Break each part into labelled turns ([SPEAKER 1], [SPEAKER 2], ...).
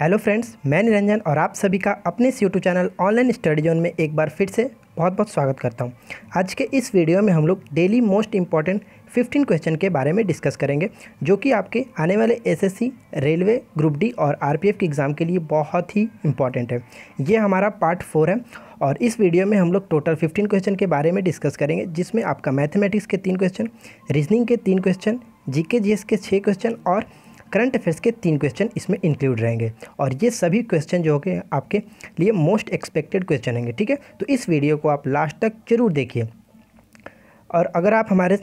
[SPEAKER 1] hello friends मैं निरंजन और आप सभी का अपने इस YouTube channel online study zone में एक बार फिर से बहुत बहुत स्वागत करता हूं आज के इस वीडियो में हम लोग डेली मोस्ट इंपॉर्टेंट 15 क्वेश्चन के बारे में डिस्कस करेंगे जो कि आपके आने वाले एसएससी रेलवे ग्रुप डी और आरपीएफ के एग्ज़ाम के लिए बहुत ही इंपॉर्टेंट है ये हमारा पार्ट फोर है और इस वीडियो में हम लोग टोटल 15 क्वेश्चन के बारे में डिस्कस करेंगे जिसमें आपका मैथमेटिक्स के तीन क्वेश्चन रीजनिंग के तीन क्वेश्चन जी के के छः क्वेश्चन और करंट अफेयर्स के तीन क्वेश्चन इसमें इंक्लूड रहेंगे और ये सभी क्वेश्चन जो होंगे आपके लिए मोस्ट एक्सपेक्टेड क्वेश्चन होंगे ठीक है तो इस वीडियो को आप लास्ट तक जरूर देखिए और अगर आप हमारे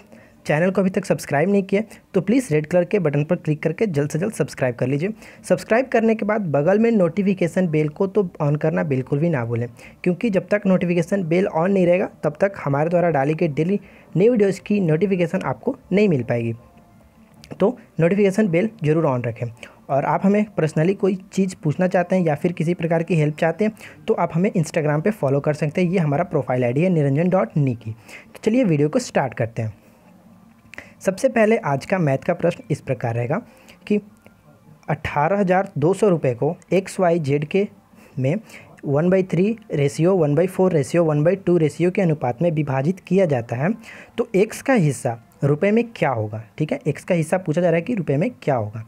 [SPEAKER 1] चैनल को अभी तक सब्सक्राइब नहीं किया तो प्लीज़ रेड कलर के बटन पर क्लिक करके जल्द से जल्द सब्सक्राइब कर लीजिए सब्सक्राइब करने के बाद बगल में नोटिफिकेशन बेल को तो ऑन करना बिल्कुल भी ना भूलें क्योंकि जब तक नोटिफिकेशन बेल ऑन नहीं रहेगा तब तक हमारे द्वारा डाली गई डेली नई वीडियोज़ की नोटिफिकेशन आपको नहीं मिल पाएगी तो नोटिफिकेशन बेल ज़रूर ऑन रखें और आप हमें पर्सनली कोई चीज़ पूछना चाहते हैं या फिर किसी प्रकार की हेल्प चाहते हैं तो आप हमें इंस्टाग्राम पे फॉलो कर सकते हैं ये हमारा प्रोफाइल आईडी है निरंजन डॉट नी की तो चलिए वीडियो को स्टार्ट करते हैं सबसे पहले आज का मैथ का प्रश्न इस प्रकार रहेगा कि अट्ठारह हज़ार दो सौ रुपये को एक्स वाई जेड के में one by three ratio one by four ratio one by two ratio के अनुपात में विभाजित किया जाता है तो एक्स का हिस्सा रुपए में क्या होगा ठीक है एक्स का हिस्सा पूछा जा रहा है कि रुपए में क्या होगा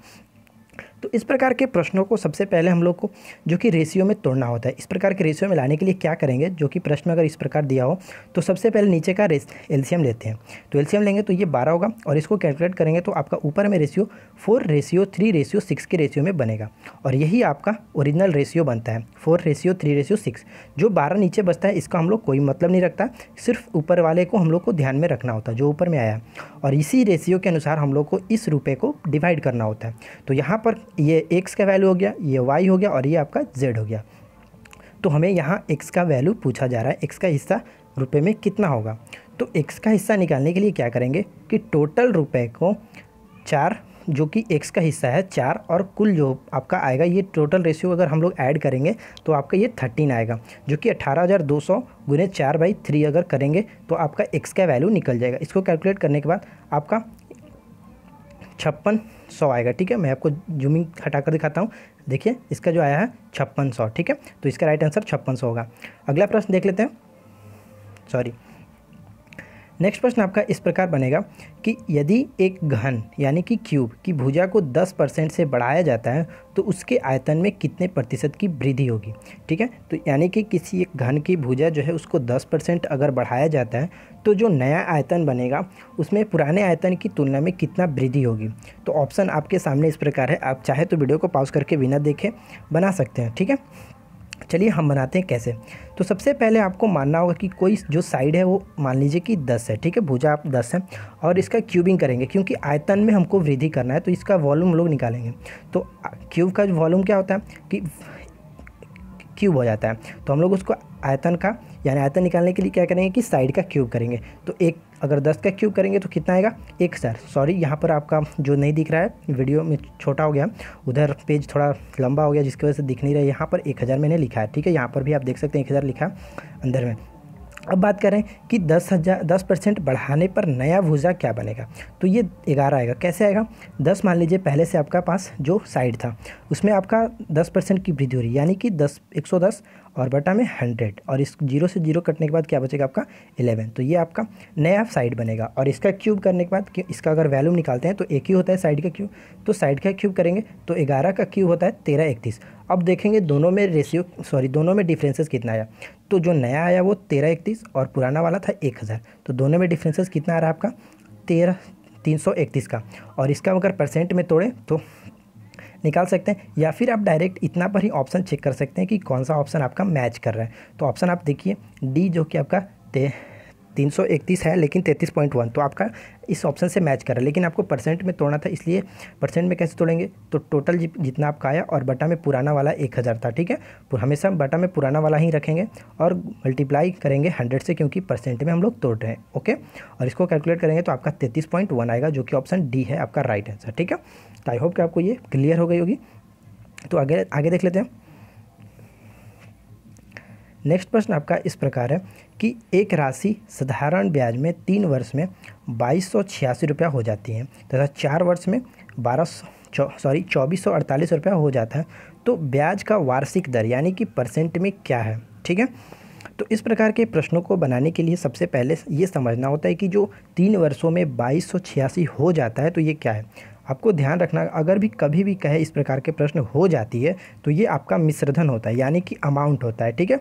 [SPEAKER 1] तो इस प्रकार के प्रश्नों को सबसे पहले हम लोग को जो कि रेशियो में तोड़ना होता है इस प्रकार के रेशियो में लाने के लिए क्या करेंगे जो कि प्रश्न अगर इस प्रकार दिया हो तो सबसे पहले नीचे का रेस एल्शियम लेते हैं तो एल्शियम लेंगे तो ये बारह होगा और इसको कैलकुलेट करेंगे तो आपका ऊपर में ratio four ratio three ratio six के रेशियो में बनेगा और यही आपका ओरिजिनल रेशियो बनता है four ratio three ratio six जो बारह नीचे बचता है इसका हम लोग कोई मतलब नहीं रखता सिर्फ ऊपर वाले को हम लोग को ध्यान में रखना होता है जो ऊपर में आया और इसी रेशियो के अनुसार हम लोग को इस रुपये को डिवाइड करना होता है तो यहाँ पर ये एक्स का वैल्यू हो गया ये वाई हो गया और ये आपका जेड हो गया तो हमें यहाँ एक्स का वैल्यू पूछा जा रहा है एक्स का हिस्सा रुपये में कितना होगा तो एक्स का हिस्सा निकालने के लिए क्या करेंगे कि टोटल रुपए को चार जो कि एक्स का हिस्सा है चार और कुल जो आपका आएगा ये टोटल रेशियो अगर हम लोग ऐड करेंगे तो आपका ये थर्टीन आएगा जो कि अट्ठारह हज़ार दो सौ गुने चार बाई थ्री अगर करेंगे तो आपका एक्स का वैल्यू निकल जाएगा इसको कैलकुलेट करने के बाद आपका छप्पन सौ आएगा ठीक है मैं आपको जूमिंग हटा कर दिखाता हूँ देखिए इसका जो आया है छप्पन सौ ठीक है तो इसका राइट आंसर छप्पन सौ होगा अगला प्रश्न देख लेते हैं सॉरी नेक्स्ट प्रश्न आपका इस प्रकार बनेगा कि यदि एक घन यानी कि क्यूब की भुजा को 10 परसेंट से बढ़ाया जाता है तो उसके आयतन में कितने प्रतिशत की वृद्धि होगी ठीक है तो यानी कि किसी एक घन की भुजा जो है उसको 10 परसेंट अगर बढ़ाया जाता है तो जो नया आयतन बनेगा उसमें पुराने आयतन की तुलना में कितना वृद्धि होगी तो ऑप्शन आपके सामने इस प्रकार है आप चाहे तो वीडियो को पॉज करके बिना देखें बना सकते हैं ठीक है चलिए हम बनाते हैं कैसे तो सबसे पहले आपको मानना होगा कि कोई जो साइड है वो मान लीजिए कि दस है ठीक है भुजा आप दस है और इसका क्यूबिंग करेंगे क्योंकि आयतन में हमको वृद्धि करना है तो इसका वॉल्यूम लोग निकालेंगे तो क्यूब का वॉल्यूम क्या होता है कि क्यूब हो जाता है तो हम लोग उसको आयतन का यानी आयतन निकालने के लिए क्या करेंगे कि साइड का क्यूब करेंगे तो एक अगर दस का क्यूब करेंगे तो कितना आएगा एक हज़ार सॉरी यहाँ पर आपका जो नहीं दिख रहा है वीडियो में छोटा हो गया उधर पेज थोड़ा लंबा हो गया जिसकी वजह से दिख नहीं रहा है यहाँ पर एक हज़ार मैंने लिखा है ठीक है यहाँ पर भी आप देख सकते हैं एक हज़ार लिखा अंदर में अब बात करें कि दस हज़ार दस परसेंट बढ़ाने पर नया भूजा क्या बनेगा तो ये ग्यारह आएगा कैसे आएगा दस मान लीजिए पहले से आपका पास जो साइड था उसमें आपका दस परसेंट की वृद्धि हो रही यानी कि दस एक सौ दस और बटा में हंड्रेड और इस जीरो से जीरो कटने के बाद क्या बचेगा आपका इलेवन तो ये आपका नया साइड बनेगा और इसका क्यूब करने के बाद इसका अगर वैल्यू निकालते हैं तो एक ही होता है साइड का क्यूब तो साइड का क्यूब करेंगे तो ग्यारह का क्यूब होता है तेरह इकतीस अब देखेंगे दोनों में रेशियो सॉरी दोनों में डिफ्रेंसेज कितना आया तो जो नया आया वो तेरह इकतीस और पुराना वाला था एक हज़ार तो दोनों में डिफ्रेंसेज कितना आ रहा है आपका तेरह तीन सौ इकतीस का और इसका अगर परसेंट में तोड़ें तो निकाल सकते हैं या फिर आप डायरेक्ट इतना पर ही ऑप्शन चेक कर सकते हैं कि कौन सा ऑप्शन आपका मैच कर रहा है तो ऑप्शन आप देखिए डी जो कि आपका 331 है लेकिन 33.1 तो आपका इस ऑप्शन से मैच कर रहा है लेकिन आपको परसेंट में तोड़ना था इसलिए परसेंट में कैसे तोड़ेंगे तो टोटल जितना आपका आया और बटा में पुराना वाला एक हज़ार था ठीक है तो हमेशा बटा में पुराना वाला ही रखेंगे और मल्टीप्लाई करेंगे हंड्रेड से क्योंकि परसेंट में हम लोग तोड़ रहे हैं ओके और इसको कैलकुलेट करेंगे तो आपका तैंतीस आएगा जो कि ऑप्शन डी है आपका राइट आंसर ठीक है तो आई होप कि आपको ये क्लियर हो गई होगी तो आगे आगे देख लेते हैं नेक्स्ट प्रश्न आपका इस प्रकार है कि एक राशि साधारण ब्याज में तीन वर्ष में बाईस सौ छियासी रुपया हो जाती है तथा चार वर्ष में बारह सौ सॉरी चौबीस सौ अड़तालीस रुपया हो जाता है तो ब्याज का वार्षिक दर यानी कि परसेंट में क्या है ठीक है तो इस प्रकार के प्रश्नों को बनाने के लिए सबसे पहले ये समझना होता है कि जो तीन वर्षों में बाईस सौ छियासी हो जाता है तो ये क्या है आपको ध्यान रखना अगर भी कभी भी कहे इस प्रकार के प्रश्न हो जाती है तो ये आपका मिश्रधन होता है यानी कि अमाउंट होता है ठीक है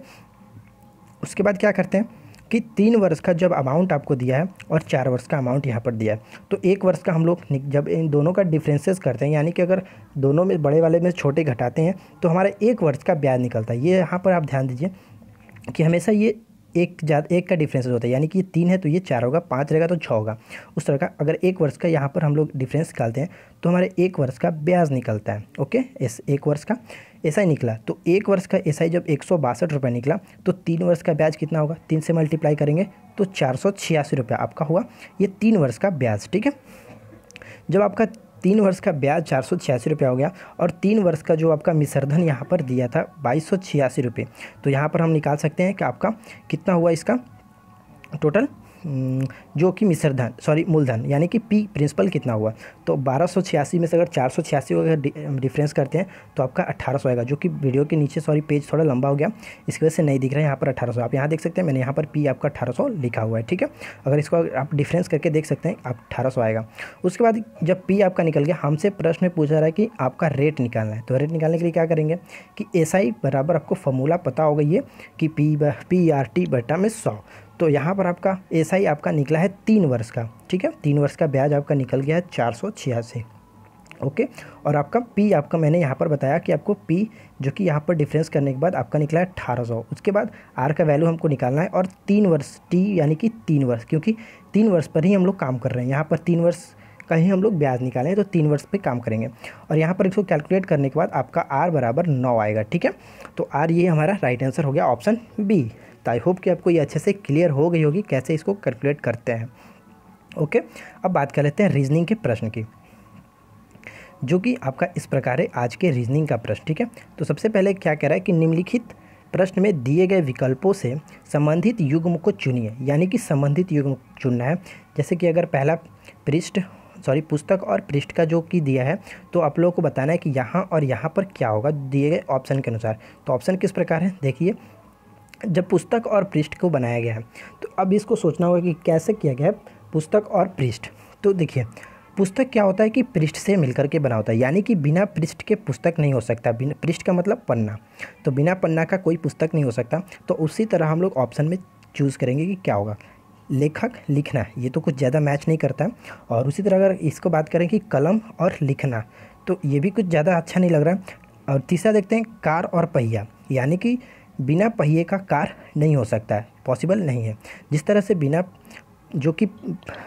[SPEAKER 1] उसके बाद क्या करते हैं कि तीन वर्ष का जब अमाउंट आपको दिया है और चार वर्ष का अमाउंट यहाँ पर दिया है तो एक वर्ष का हम लोग जब इन दोनों का डिफ्रेंसेस करते हैं यानी कि अगर दोनों में बड़े वाले में छोटे घटाते हैं तो हमारा एक वर्ष का ब्याज निकलता है ये यहाँ पर आप ध्यान दीजिए कि हमेशा ये एक ज़्यादा एक का डिफरेंस होता है यानी कि ये तीन है तो ये चार होगा पाँच रहेगा तो छः होगा उस तरह का अगर एक वर्ष का यहाँ पर हम लोग डिफरेंस निकालते हैं तो हमारे एक वर्ष का ब्याज निकलता है ओके इस एक वर्ष का एस ही निकला तो एक वर्ष का एस ही जब एक सौ बासठ रुपये निकला तो तीन वर्ष का ब्याज कितना होगा तीन से मल्टीप्लाई करेंगे तो चार सौ छियासी रुपये आपका हुआ ये तीन वर्ष का ब्याज ठीक है जब आपका तीन वर्ष का ब्याज चार सौ छियासी रुपया हो गया और तीन वर्ष का जो आपका मिसर्धन यहाँ पर दिया था बाईस सौ छियासी रुपये तो यहाँ पर हम निकाल सकते हैं कि आपका कितना हुआ इसका टोटल जो कि मिसर धन सॉरी मूलधन यानी कि पी प्रिंसिपल कितना हुआ तो बारह में से अगर चार सौ अगर डिफरेंस करते हैं तो आपका अट्ठारह आएगा जो कि वीडियो के नीचे सॉरी पेज थोड़ा लंबा हो गया इसकी वजह से नहीं दिख रहा है यहाँ पर अठारह आप यहाँ देख सकते हैं मैंने यहाँ पर पी आपका अठारह लिखा हुआ है ठीक है अगर इसको आप डिफ्रेंस करके देख सकते हैं आप अठारह आएगा उसके बाद जब पी आपका निकल गया हमसे प्रश्न में पूछा रहा है कि आपका रेट निकालना है तो रेट निकालने के लिए क्या करेंगे कि एस बराबर आपको फॉर्मूला पता होगा ये कि पी पी आर टी बटा में सौ तो यहाँ पर आपका एस आपका निकला है है तीन वर्ष का ठीक है तीन वर्ष का ब्याज आपका निकल गया है चार सौ छियासी ओके और आपका पी आपका मैंने यहाँ पर बताया कि आपको पी जो कि यहाँ पर डिफरेंस करने के बाद आपका निकला है अठारह सौ उसके बाद आर का वैल्यू हमको निकालना है और तीन वर्ष टी यानी कि तीन वर्ष क्योंकि तीन वर्ष पर ही हम लोग काम कर रहे हैं यहाँ पर तीन वर्ष का ही हम लोग ब्याज निकालें तो तीन वर्ष पर काम करेंगे और यहाँ पर इसको कैलकुलेट करने के बाद आपका आर बराबर नौ आएगा ठीक है तो आर ये हमारा राइट आंसर हो गया ऑप्शन बी तो आई होप कि आपको ये अच्छे से क्लियर हो गई होगी कैसे इसको कैलकुलेट करते हैं ओके अब बात कर लेते हैं रीजनिंग के प्रश्न की जो कि आपका इस प्रकार है आज के रीजनिंग का प्रश्न ठीक है तो सबसे पहले क्या कह रहा है कि निम्नलिखित प्रश्न में दिए गए विकल्पों से संबंधित युग्म को चुनिए यानी कि संबंधित युग्म चुनना है जैसे कि अगर पहला पृष्ठ सॉरी पुस्तक और पृष्ठ का जो कि दिया है तो आप लोगों को बताना है कि यहाँ और यहाँ पर क्या होगा दिए गए ऑप्शन के अनुसार तो ऑप्शन किस प्रकार है देखिए जब पुस्तक और पृष्ठ को बनाया गया है तो अब इसको सोचना होगा कि कैसे किया गया है पुस्तक और पृष्ठ तो देखिए पुस्तक क्या होता है कि पृष्ठ से मिलकर के बना होता है यानी कि बिना पृष्ठ के पुस्तक नहीं हो सकता बिना पृष्ठ का मतलब पन्ना तो बिना पन्ना का कोई पुस्तक नहीं हो सकता तो उसी तरह हम लोग ऑप्शन में चूज़ करेंगे कि क्या होगा लेखक लिखना ये तो कुछ ज़्यादा मैच नहीं करता और उसी तरह अगर इसको बात करें कि कलम और लिखना तो ये भी कुछ ज़्यादा अच्छा नहीं लग रहा और तीसरा देखते हैं कार और पहिया यानी कि बिना पहिए का कार नहीं हो सकता है पॉसिबल नहीं है जिस तरह से बिना जो कि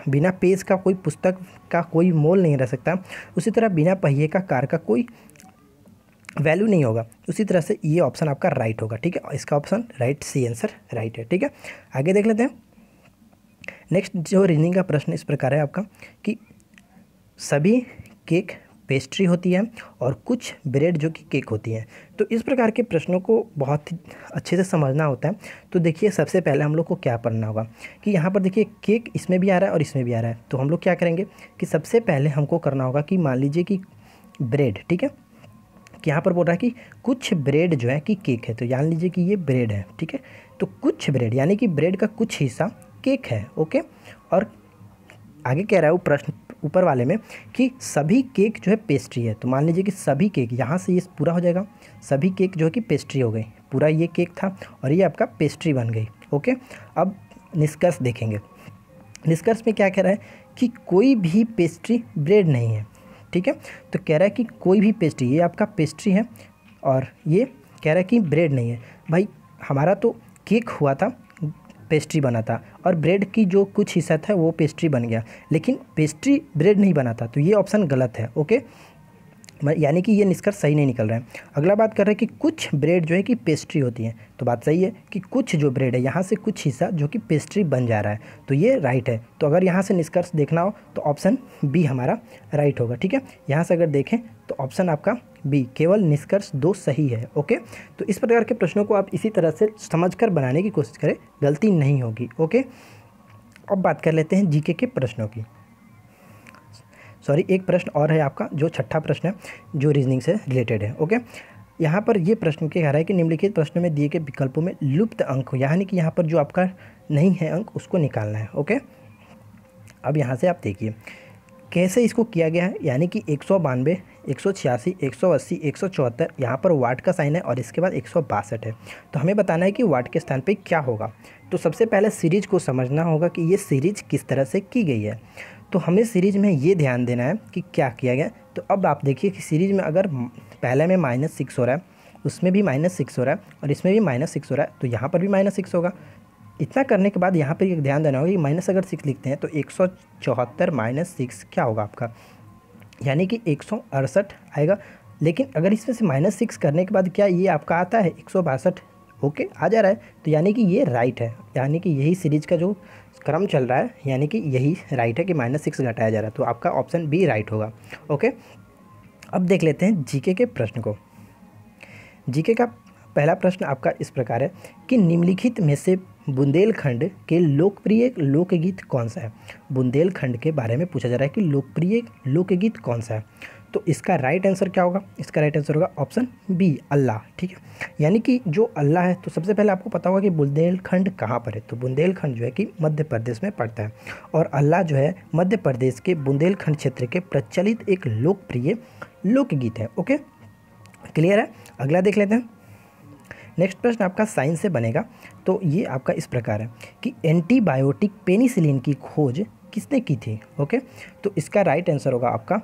[SPEAKER 1] बिना पेज का कोई पुस्तक का कोई मोल नहीं रह सकता उसी तरह बिना पहिए का कार का कोई वैल्यू नहीं होगा उसी तरह से ये ऑप्शन आपका राइट होगा ठीक है इसका option right C answer right है ठीक है आगे देख लेते हैं नेक्स्ट जो रीजनिंग का प्रश्न इस प्रकार है आपका कि सभी केक पेस्ट्री होती है और कुछ ब्रेड जो कि केक होती है तो इस प्रकार के प्रश्नों को बहुत ही अच्छे से समझना होता है तो देखिए सबसे पहले हम लोग को क्या पढ़ना होगा कि यहाँ पर देखिए केक इसमें भी आ रहा है और इसमें भी आ रहा है तो हम लोग क्या करेंगे कि सबसे पहले हमको करना होगा कि मान लीजिए कि ब्रेड ठीक है कि यहाँ पर बोल रहा है कि कुछ ब्रेड जो है कि केक है तो जान लीजिए कि ये ब्रेड है ठीक है तो कुछ ब्रेड यानी कि ब्रेड का कुछ हिस्सा केक है ओके और आगे कह रहा है वो प्रश्न ऊपर वाले में कि सभी केक जो है पेस्ट्री है तो मान लीजिए कि सभी केक यहाँ से ये पूरा हो जाएगा सभी केक जो है कि पेस्ट्री हो गई पूरा ये केक था और ये आपका पेस्ट्री बन गई ओके अब निष्कर्ष देखेंगे निष्कर्ष में क्या कह रहा है कि कोई भी पेस्ट्री ब्रेड नहीं है ठीक है तो कह रहा है कि कोई भी पेस्ट्री ये आपका पेस्ट्री है और ये कह रहा है कि ब्रेड नहीं है भाई हमारा तो केक हुआ था पेस्ट्री बना था और ब्रेड की जो कुछ हिस्सा था वो पेस्ट्री बन गया लेकिन पेस्ट्री ब्रेड नहीं बना था तो ये ऑप्शन गलत है ओके यानी कि ये निष्कर्ष सही नहीं निकल रहा है अगला बात कर रहे हैं कि कुछ ब्रेड जो है कि पेस्ट्री होती है तो बात सही है कि कुछ जो ब्रेड है यहाँ से कुछ हिस्सा जो कि पेस्ट्री बन जा रहा है तो ये राइट है तो अगर यहाँ से निष्कर्ष देखना हो तो ऑप्शन बी हमारा राइट होगा ठीक है यहाँ से अगर देखें तो ऑप्शन आपका बी केवल निष्कर्ष दो सही है ओके तो इस प्रकार के प्रश्नों को आप इसी तरह से समझकर बनाने की कोशिश करें गलती नहीं होगी ओके अब बात कर लेते हैं जीके के प्रश्नों की सॉरी एक प्रश्न और है आपका जो छठा प्रश्न है जो रीजनिंग से रिलेटेड है ओके यहाँ पर ये प्रश्न क्या रहा है कि निम्नलिखित प्रश्न में दिए गए विकल्पों में लुप्त अंक यानी कि यहाँ पर जो आपका नहीं है अंक उसको निकालना है ओके अब यहाँ से आप देखिए कैसे इसको किया गया है यानी कि एक सौ बानवे एक सौ छियासी एक सौ अस्सी एक सौ चौहत्तर यहाँ पर वाट का साइन है और इसके बाद एक सौ बासठ है तो हमें बताना है कि वाट के स्थान पर क्या होगा तो सबसे पहले सीरीज को समझना होगा कि ये सीरीज किस तरह से की गई है तो हमें सीरीज में ये ध्यान देना है कि क्या किया गया तो अब आप देखिए कि सीरीज में अगर पहले में माइनस सिक्स हो रहा है उसमें भी माइनस सिक्स हो रहा है और इसमें भी माइनस सिक्स हो रहा है तो यहाँ पर भी माइनस सिक्स होगा इतना करने के बाद यहाँ पर ध्यान देना होगा कि माइनस अगर सिक्स लिखते हैं तो एक सौ चौहत्तर माइनस सिक्स क्या होगा आपका यानी कि एक आएगा लेकिन अगर इसमें से माइनस सिक्स करने के बाद क्या ये आपका आता है एक ओके आ जा रहा है तो यानी कि ये राइट है यानी कि यही सीरीज का जो क्रम चल रहा है यानी कि यही राइट है कि माइनस सिक्स घटाया जा रहा है तो आपका ऑप्शन बी राइट होगा ओके अब देख लेते हैं जीके के प्रश्न को जीके का पहला प्रश्न आपका इस प्रकार है कि निम्नलिखित में से बुंदेलखंड के लोकप्रिय लोकगीत कौन सा है बुंदेलखंड के बारे में पूछा जा रहा है कि लोकप्रिय लोकगीत कौन सा है तो इसका राइट आंसर क्या होगा इसका राइट आंसर होगा ऑप्शन बी अल्लाह ठीक है यानी कि जो अल्लाह है तो सबसे पहले आपको पता होगा कि बुंदेलखंड कहाँ पर है तो बुंदेलखंड जो है कि मध्य प्रदेश में पड़ता है और अल्लाह जो है मध्य प्रदेश के बुंदेलखंड क्षेत्र के प्रचलित एक लोकप्रिय लोकगीत है ओके क्लियर है अगला देख लेते हैं नेक्स्ट प्रश्न आपका साइंस से बनेगा तो ये आपका इस प्रकार है कि एंटीबायोटिक पेनिसिलिन की खोज किसने की थी ओके तो इसका राइट आंसर होगा आपका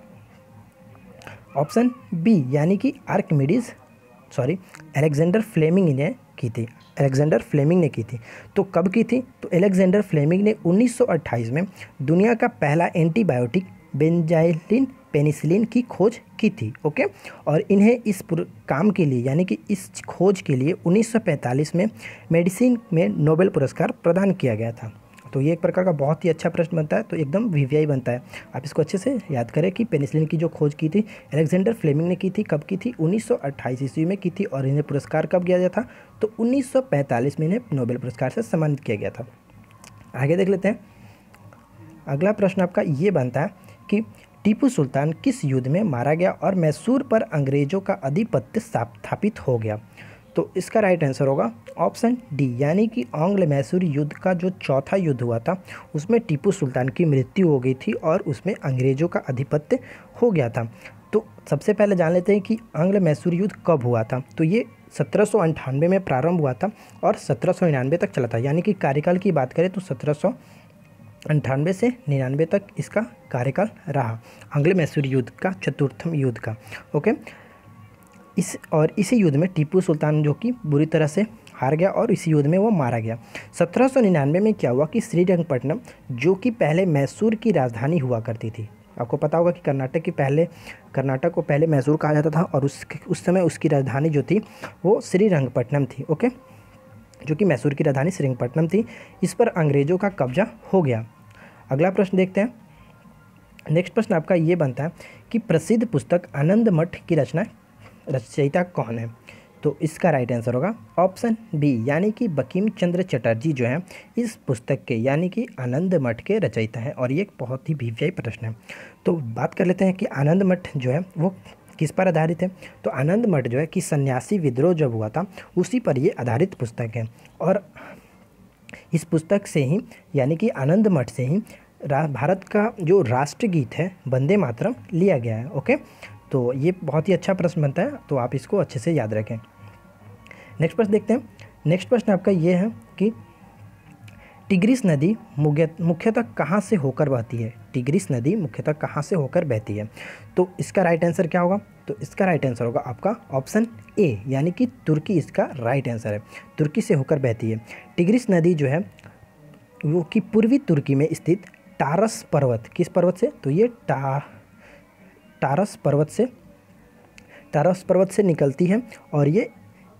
[SPEAKER 1] ऑप्शन बी यानी कि आर्कमिडीज सॉरी एलेक्जेंडर फ्लेमिंग ने की थी एलेक्जेंडर फ्लेमिंग ने की थी तो कब की थी तो एलेक्जेंडर फ्लेमिंग ने 1928 में दुनिया का पहला एंटीबायोटिक बेंजाइलिन पेनिसिलिन की खोज की थी ओके और इन्हें इस काम के लिए यानी कि इस खोज के लिए 1945 में मेडिसिन में नोबेल पुरस्कार प्रदान किया गया था तो ये एक प्रकार का बहुत ही अच्छा प्रश्न बनता है तो एकदम वी बनता है आप इसको अच्छे से याद करें कि पेनिसिलिन की जो खोज की थी एलेक्जेंडर फ्लेमिंग ने की थी कब की थी 1928 ईस्वी में की थी और इन्हें पुरस्कार कब किया गया था तो 1945 में इन्हें नोबेल पुरस्कार से सम्मानित किया गया था आगे देख लेते हैं अगला प्रश्न आपका ये बनता है कि टीपू सुल्तान किस युद्ध में मारा गया और मैसूर पर अंग्रेज़ों का आधिपत्य स्थापित हो गया तो इसका राइट आंसर होगा ऑप्शन डी यानी कि आंग्ल मैसूर युद्ध का जो चौथा युद्ध हुआ था उसमें टीपू सुल्तान की मृत्यु हो गई थी और उसमें अंग्रेज़ों का आधिपत्य हो गया था तो सबसे पहले जान लेते हैं कि आंग्ल मैसूर युद्ध कब हुआ था तो ये सत्रह में प्रारंभ हुआ था और सत्रह तक चला था यानी कि कार्यकाल की बात करें तो सत्रह अंठानवे से निन्यानवे तक इसका कार्यकाल रहा आंग्ल मैसूर युद्ध का चतुर्थम युद्ध का ओके इस और इसी युद्ध में टीपू सुल्तान जो कि बुरी तरह से हार गया और इसी युद्ध में वो मारा गया 1799 में क्या हुआ कि श्रीरंगपट्टनम जो कि पहले मैसूर की राजधानी हुआ करती थी आपको पता होगा कि कर्नाटक की पहले कर्नाटक को पहले मैसूर कहा जाता था और उस उस समय उसकी राजधानी जो थी वो श्रीरंगपट्टनम थी ओके जो कि मैसूर की राजधानी श्रीरंगपट्टनम थी इस पर अंग्रेज़ों का कब्जा हो गया अगला प्रश्न देखते हैं नेक्स्ट प्रश्न आपका ये बनता है कि प्रसिद्ध पुस्तक आनंद मठ की रचना रचयिता कौन है तो इसका राइट आंसर होगा ऑप्शन बी यानी कि बकीम चंद्र चटर्जी जो है इस पुस्तक के यानी कि आनंद मठ के रचयिता हैं और ये एक बहुत ही वी प्रश्न है तो बात कर लेते हैं कि आनंद मठ जो है वो किस पर आधारित है तो आनंद मठ जो है कि सन्यासी विद्रोह जब हुआ था उसी पर ये आधारित पुस्तक है और इस पुस्तक से ही यानी कि आनंद मठ से ही भारत का जो राष्ट्रगीत है वंदे मातरम लिया गया है ओके तो ये बहुत ही अच्छा प्रश्न बनता है तो आप इसको अच्छे से याद रखें नेक्स्ट प्रश्न देखते हैं नेक्स्ट प्रश्न आपका ये है कि टिग्रिस नदी मुख्यतः कहाँ से होकर बहती है टिग्रिस नदी मुख्यतः कहाँ से होकर बहती है तो इसका राइट आंसर क्या होगा तो इसका राइट आंसर होगा आपका ऑप्शन ए यानी कि तुर्की इसका राइट आंसर है तुर्की से होकर बहती है टिग्रिस नदी जो है वो कि पूर्वी तुर्की में स्थित टारस पर्वत किस पर्वत से तो ये टा टारस पर्वत से टारस पर्वत से निकलती है और ये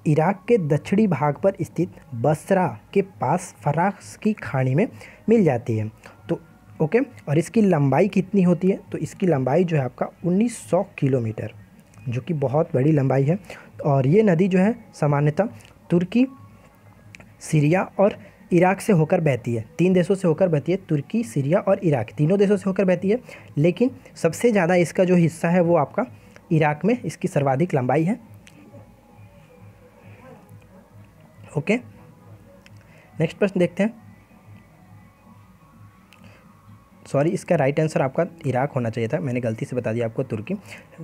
[SPEAKER 1] इराक के दक्षिणी भाग पर स्थित बसरा के पास फरास की खाड़ी में मिल जाती है तो ओके और इसकी लंबाई कितनी होती है तो इसकी लंबाई जो है आपका 1900 किलोमीटर जो कि बहुत बड़ी लंबाई है और ये नदी जो है सामान्यतः तुर्की सीरिया और इराक से होकर बहती है तीन देशों से होकर बहती है तुर्की सीरिया और इराक तीनों देशों से होकर बहती है लेकिन सबसे ज़्यादा इसका जो हिस्सा है वो आपका इराक में इसकी सर्वाधिक लंबाई है ओके नेक्स्ट प्रश्न देखते हैं सॉरी इसका राइट आंसर आपका इराक होना चाहिए था मैंने गलती से बता दिया आपको तुर्की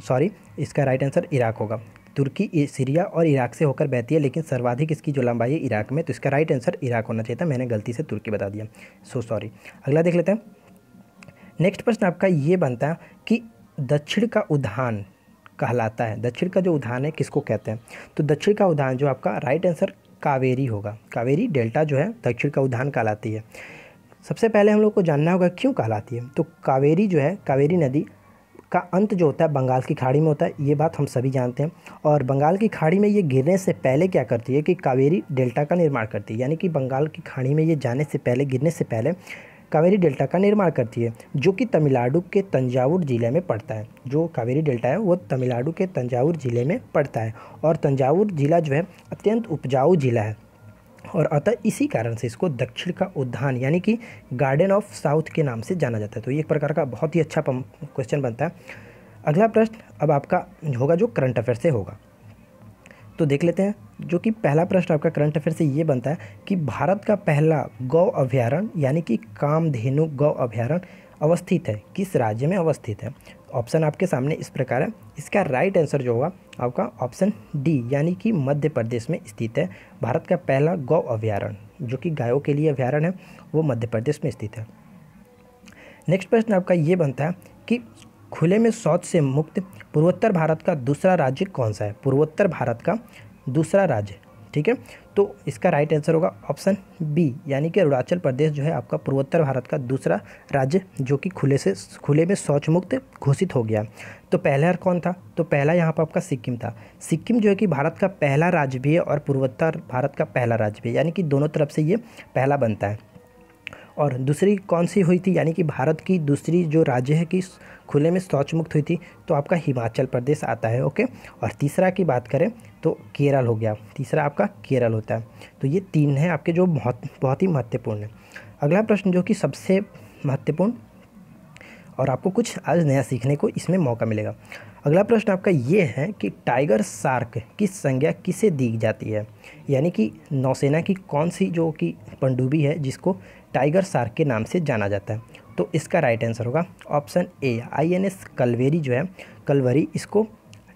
[SPEAKER 1] सॉरी इसका राइट आंसर इराक होगा तुर्की सीरिया और इराक से होकर बहती है लेकिन सर्वाधिक इसकी जो लंबाई है इराक में तो इसका राइट आंसर इराक होना चाहिए था मैंने गलती से तुर्की बता दिया सो सॉरी अगला देख लेते हैं नेक्स्ट प्रश्न आपका ये बनता है कि दक्षिण का उधान कहलाता है दक्षिण का जो उद्यान है किसको कहते हैं तो दक्षिण का उद्यान जो आपका राइट आंसर कावेरी होगा कावेरी डेल्टा जो है दक्षिण का उद्यान कहलाती है सबसे पहले हम लोग को जानना होगा क्यों कहलाती है तो कावेरी जो है कावेरी नदी का अंत जो होता है बंगाल की खाड़ी में होता है ये बात हम सभी जानते हैं और बंगाल की खाड़ी में ये गिरने से पहले क्या करती है कि कावेरी डेल्टा का निर्माण करती है यानी कि बंगाल की खाड़ी में ये जाने से पहले गिरने से पहले कावेरी डेल्टा का निर्माण करती है जो कि तमिलनाडु के तंजावुर ज़िले में पड़ता है जो कावेरी डेल्टा है वो तमिलनाडु के तंजावुर ज़िले में पड़ता है और तंजावुर ज़िला जो है अत्यंत उपजाऊ ज़िला है और अतः इसी कारण से इसको दक्षिण का उद्यान यानी कि गार्डन ऑफ साउथ के नाम से जाना जाता है तो ये एक प्रकार का बहुत ही अच्छा क्वेश्चन बनता है अगला प्रश्न अब आपका होगा जो करंट अफेयर से होगा तो देख लेते हैं जो कि पहला प्रश्न आपका करंट अफेयर से ये बनता है कि भारत का पहला गौ अभ्यारण्य यानी कि कामधेनु गौ अभ्यारण्य अवस्थित है किस राज्य में अवस्थित है ऑप्शन आपके सामने इस प्रकार है इसका राइट आंसर जो होगा आपका ऑप्शन डी यानी कि मध्य प्रदेश में स्थित है भारत का पहला गौ अभ्यारण्य जो कि गायों के लिए अभ्यारण्य है वो मध्य प्रदेश में स्थित है नेक्स्ट प्रश्न आपका ये बनता है कि खुले में शौच से मुक्त पूर्वोत्तर भारत का दूसरा राज्य कौन सा है पूर्वोत्तर भारत का दूसरा राज्य ठीक है तो इसका राइट आंसर होगा ऑप्शन बी यानी कि अरुणाचल प्रदेश जो है आपका पूर्वोत्तर भारत का दूसरा राज्य जो कि खुले से खुले में शौच मुक्त घोषित हो गया तो पहला कौन था तो पहला यहाँ पर आपका सिक्किम था सिक्किम जो है कि भारत का पहला राज्य भी है और पूर्वोत्तर भारत का पहला राज्य भी है यानी कि दोनों तरफ से ये पहला बनता है और दूसरी कौन सी हुई थी यानी कि भारत की दूसरी जो राज्य है कि खुले में शौच मुक्त हुई थी तो आपका हिमाचल प्रदेश आता है ओके और तीसरा की बात करें तो केरल हो गया तीसरा आपका केरल होता है तो ये तीन है आपके जो बहुत बहुत ही महत्वपूर्ण है अगला प्रश्न जो कि सबसे महत्वपूर्ण और आपको कुछ आज नया सीखने को इसमें मौका मिलेगा अगला प्रश्न आपका ये है कि टाइगर शार्क की संज्ञा किसे दी जाती है यानी कि नौसेना की कौन सी जो कि पंडुबी है जिसको टाइगर सार्क के नाम से जाना जाता है तो इसका राइट आंसर होगा option A I N S Kalvari जो है कलवरी इसको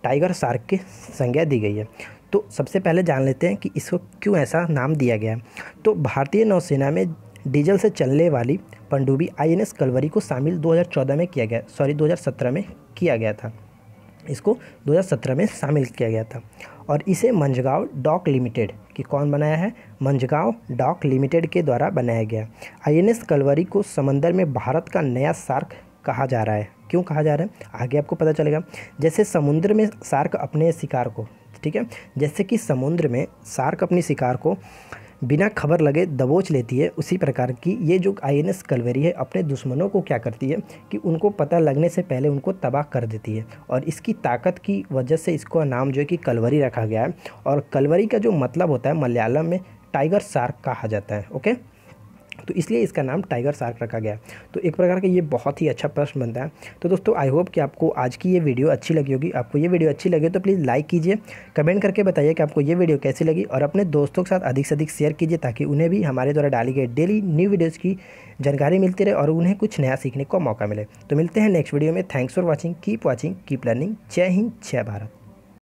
[SPEAKER 1] टाइगर सार्क की संज्ञा दी गई है तो सबसे पहले जान लेते हैं कि इसको क्यों ऐसा नाम दिया गया है तो भारतीय नौसेना में डीजल से चलने वाली पंडुबी आईएनएस कलवरी को शामिल 2014 में किया गया सॉरी 2017 में किया गया था इसको 2017 में शामिल किया गया था और इसे मंझगांव डॉक लिमिटेड कि कौन बनाया है मंझगांव डॉक लिमिटेड के द्वारा बनाया गया आईएनएस कलवरी को समंदर में भारत का नया सार्क कहा जा रहा है क्यों कहा जा रहा है आगे आपको पता चलेगा जैसे समुद्र में सार्क अपने शिकार को ठीक है जैसे कि समुद्र में सार्क अपनी शिकार को बिना खबर लगे दबोच लेती है उसी प्रकार की ये जो आई एन एस कलवेरी है अपने दुश्मनों को क्या करती है कि उनको पता लगने से पहले उनको तबाह कर देती है और इसकी ताकत की वजह से इसको नाम जो है कि कलवरी रखा गया है और कलवरी का जो मतलब होता है मलयालम में टाइगर सार्क कहा जाता है ओके तो इसलिए इसका नाम टाइगर सार्क रखा गया तो एक प्रकार का ये बहुत ही अच्छा प्रश्न बनता है तो दोस्तों आई होप कि आपको आज की ये वीडियो अच्छी लगी होगी आपको ये वीडियो अच्छी लगी तो प्लीज़ लाइक कीजिए कमेंट करके बताइए कि आपको ये वीडियो कैसी लगी और अपने दोस्तों के साथ अधिक से अधिक शेयर कीजिए ताकि उन्हें भी हमारे द्वारा डाली गई डेली न्यू वीडियोज़ की जानकारी मिलती रहे और उन्हें कुछ नया सीखने का मौका मिले तो मिलते हैं नेक्स्ट वीडियो में thanks for watching keep watching keep learning जय हिंद जय भारत